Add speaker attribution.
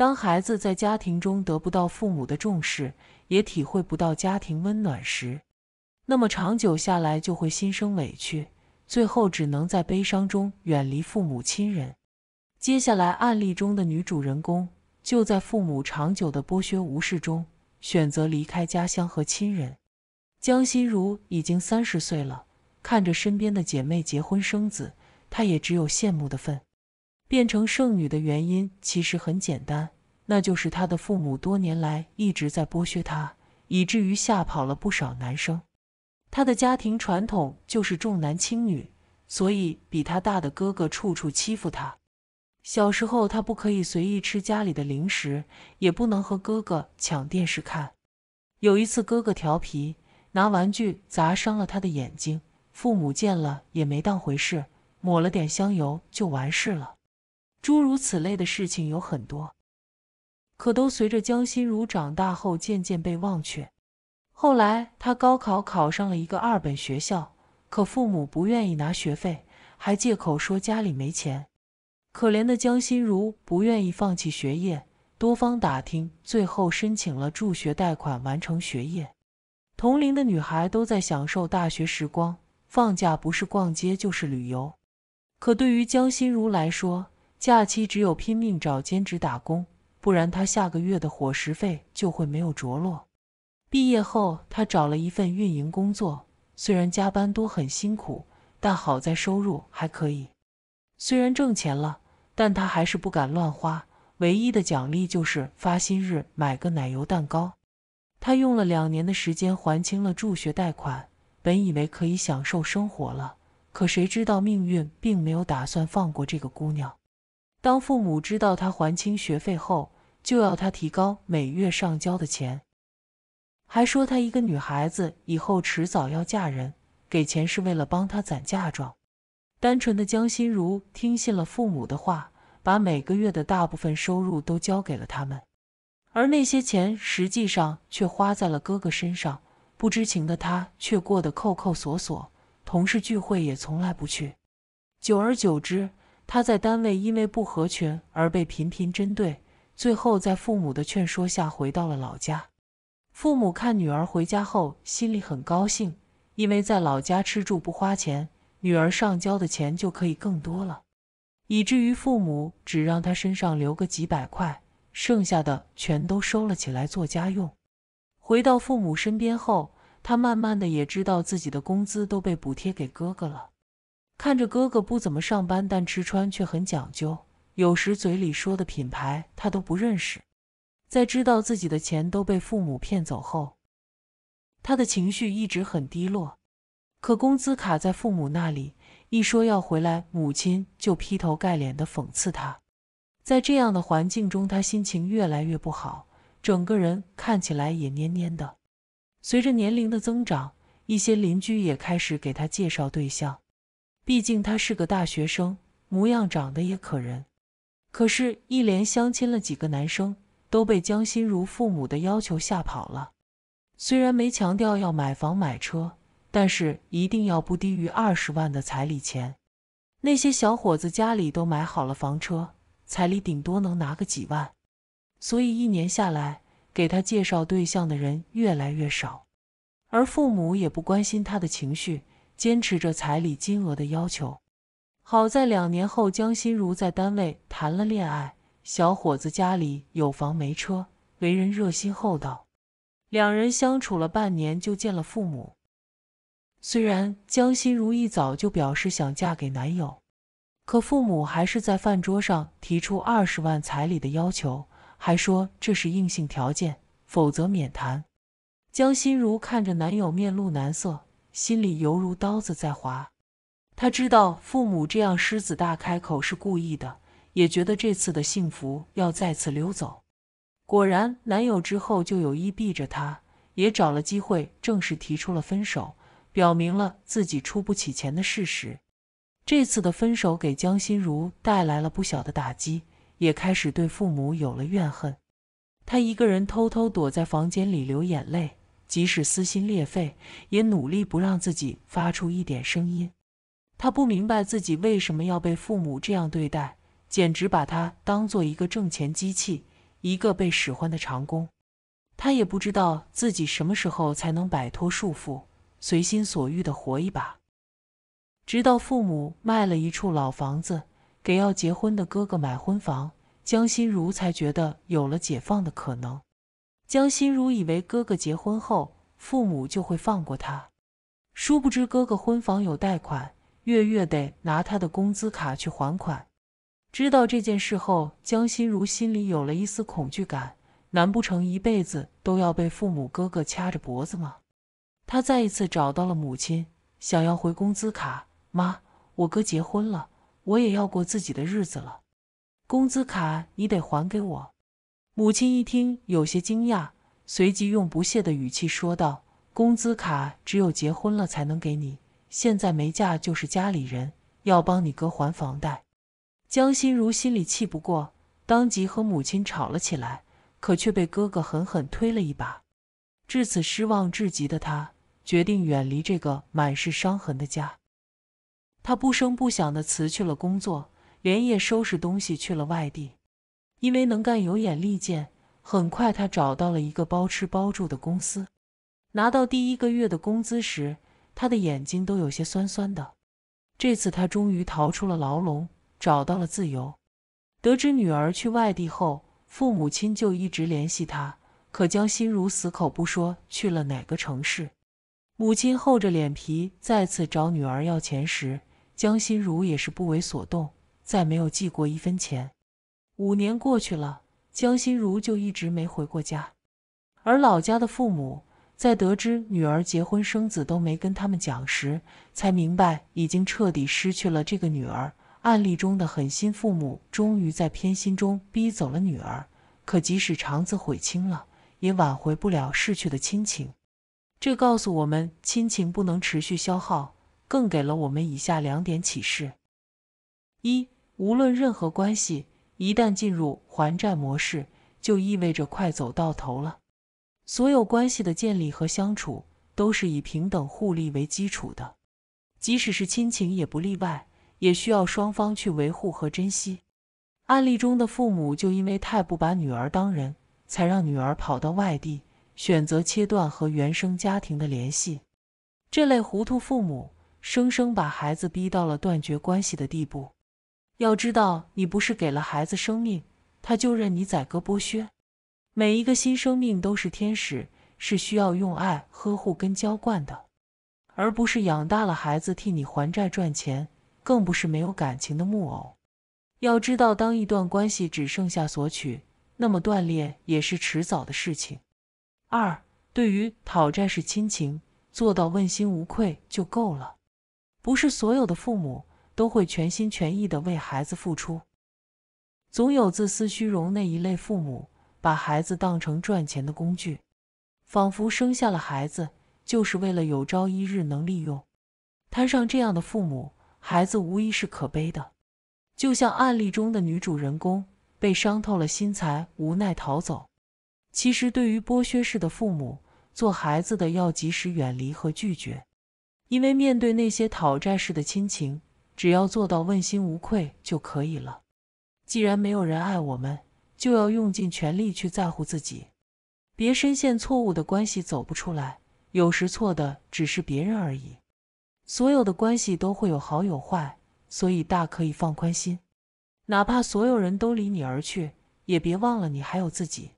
Speaker 1: 当孩子在家庭中得不到父母的重视，也体会不到家庭温暖时，那么长久下来就会心生委屈，最后只能在悲伤中远离父母亲人。接下来案例中的女主人公就在父母长久的剥削无视中，选择离开家乡和亲人。江心如已经三十岁了，看着身边的姐妹结婚生子，她也只有羡慕的份。变成剩女的原因其实很简单，那就是她的父母多年来一直在剥削她，以至于吓跑了不少男生。她的家庭传统就是重男轻女，所以比她大的哥哥处处欺负她。小时候，她不可以随意吃家里的零食，也不能和哥哥抢电视看。有一次，哥哥调皮拿玩具砸伤了她的眼睛，父母见了也没当回事，抹了点香油就完事了。诸如此类的事情有很多，可都随着江心如长大后渐渐被忘却。后来，她高考考上了一个二本学校，可父母不愿意拿学费，还借口说家里没钱。可怜的江心如不愿意放弃学业，多方打听，最后申请了助学贷款完成学业。同龄的女孩都在享受大学时光，放假不是逛街就是旅游，可对于江心如来说，假期只有拼命找兼职打工，不然他下个月的伙食费就会没有着落。毕业后，他找了一份运营工作，虽然加班都很辛苦，但好在收入还可以。虽然挣钱了，但他还是不敢乱花，唯一的奖励就是发薪日买个奶油蛋糕。他用了两年的时间还清了助学贷款，本以为可以享受生活了，可谁知道命运并没有打算放过这个姑娘。当父母知道他还清学费后，就要他提高每月上交的钱，还说他一个女孩子以后迟早要嫁人，给钱是为了帮他攒嫁妆。单纯的江心如听信了父母的话，把每个月的大部分收入都交给了他们，而那些钱实际上却花在了哥哥身上。不知情的她却过得扣扣索索，同事聚会也从来不去。久而久之。他在单位因为不合群而被频频针对，最后在父母的劝说下回到了老家。父母看女儿回家后，心里很高兴，因为在老家吃住不花钱，女儿上交的钱就可以更多了，以至于父母只让他身上留个几百块，剩下的全都收了起来做家用。回到父母身边后，他慢慢的也知道自己的工资都被补贴给哥哥了。看着哥哥不怎么上班，但吃穿却很讲究，有时嘴里说的品牌他都不认识。在知道自己的钱都被父母骗走后，他的情绪一直很低落。可工资卡在父母那里，一说要回来，母亲就劈头盖脸的讽刺他。在这样的环境中，他心情越来越不好，整个人看起来也蔫蔫的。随着年龄的增长，一些邻居也开始给他介绍对象。毕竟他是个大学生，模样长得也可人。可是，一连相亲了几个男生，都被江心如父母的要求吓跑了。虽然没强调要买房买车，但是一定要不低于二十万的彩礼钱。那些小伙子家里都买好了房车，彩礼顶多能拿个几万。所以，一年下来，给他介绍对象的人越来越少，而父母也不关心他的情绪。坚持着彩礼金额的要求。好在两年后，江心如在单位谈了恋爱，小伙子家里有房没车，为人热心厚道。两人相处了半年，就见了父母。虽然江心如一早就表示想嫁给男友，可父母还是在饭桌上提出二十万彩礼的要求，还说这是硬性条件，否则免谈。江心如看着男友面露难色。心里犹如刀子在划，他知道父母这样狮子大开口是故意的，也觉得这次的幸福要再次溜走。果然，男友之后就有意避着她，也找了机会正式提出了分手，表明了自己出不起钱的事实。这次的分手给江心如带来了不小的打击，也开始对父母有了怨恨。她一个人偷偷躲在房间里流眼泪。即使撕心裂肺，也努力不让自己发出一点声音。他不明白自己为什么要被父母这样对待，简直把他当做一个挣钱机器，一个被使唤的长工。他也不知道自己什么时候才能摆脱束缚，随心所欲地活一把。直到父母卖了一处老房子，给要结婚的哥哥买婚房，江心如才觉得有了解放的可能。江心如以为哥哥结婚后，父母就会放过他，殊不知哥哥婚房有贷款，月月得拿他的工资卡去还款。知道这件事后，江心如心里有了一丝恐惧感，难不成一辈子都要被父母、哥哥掐着脖子吗？他再一次找到了母亲，想要回工资卡。妈，我哥结婚了，我也要过自己的日子了，工资卡你得还给我。母亲一听，有些惊讶，随即用不屑的语气说道：“工资卡只有结婚了才能给你，现在没嫁就是家里人要帮你哥还房贷。”江心如心里气不过，当即和母亲吵了起来，可却被哥哥狠狠推了一把。至此，失望至极的他决定远离这个满是伤痕的家。他不声不响地辞去了工作，连夜收拾东西去了外地。因为能干有眼力见，很快他找到了一个包吃包住的公司。拿到第一个月的工资时，他的眼睛都有些酸酸的。这次他终于逃出了牢笼，找到了自由。得知女儿去外地后，父母亲就一直联系他，可江心如死口不说去了哪个城市。母亲厚着脸皮再次找女儿要钱时，江心如也是不为所动，再没有寄过一分钱。五年过去了，江心如就一直没回过家，而老家的父母在得知女儿结婚生子都没跟他们讲时，才明白已经彻底失去了这个女儿。案例中的狠心父母终于在偏心中逼走了女儿，可即使肠子悔青了，也挽回不了逝去的亲情。这告诉我们，亲情不能持续消耗，更给了我们以下两点启示：一、无论任何关系。一旦进入还债模式，就意味着快走到头了。所有关系的建立和相处都是以平等互利为基础的，即使是亲情也不例外，也需要双方去维护和珍惜。案例中的父母就因为太不把女儿当人，才让女儿跑到外地，选择切断和原生家庭的联系。这类糊涂父母，生生把孩子逼到了断绝关系的地步。要知道，你不是给了孩子生命，他就任你宰割剥削。每一个新生命都是天使，是需要用爱呵护跟浇灌的，而不是养大了孩子替你还债赚钱，更不是没有感情的木偶。要知道，当一段关系只剩下索取，那么断裂也是迟早的事情。二，对于讨债是亲情，做到问心无愧就够了，不是所有的父母。都会全心全意的为孩子付出，总有自私虚荣那一类父母把孩子当成赚钱的工具，仿佛生下了孩子就是为了有朝一日能利用。摊上这样的父母，孩子无疑是可悲的。就像案例中的女主人公被伤透了心才无奈逃走。其实，对于剥削式的父母，做孩子的要及时远离和拒绝，因为面对那些讨债式的亲情。只要做到问心无愧就可以了。既然没有人爱我们，就要用尽全力去在乎自己。别深陷错误的关系走不出来，有时错的只是别人而已。所有的关系都会有好有坏，所以大可以放宽心。哪怕所有人都离你而去，也别忘了你还有自己。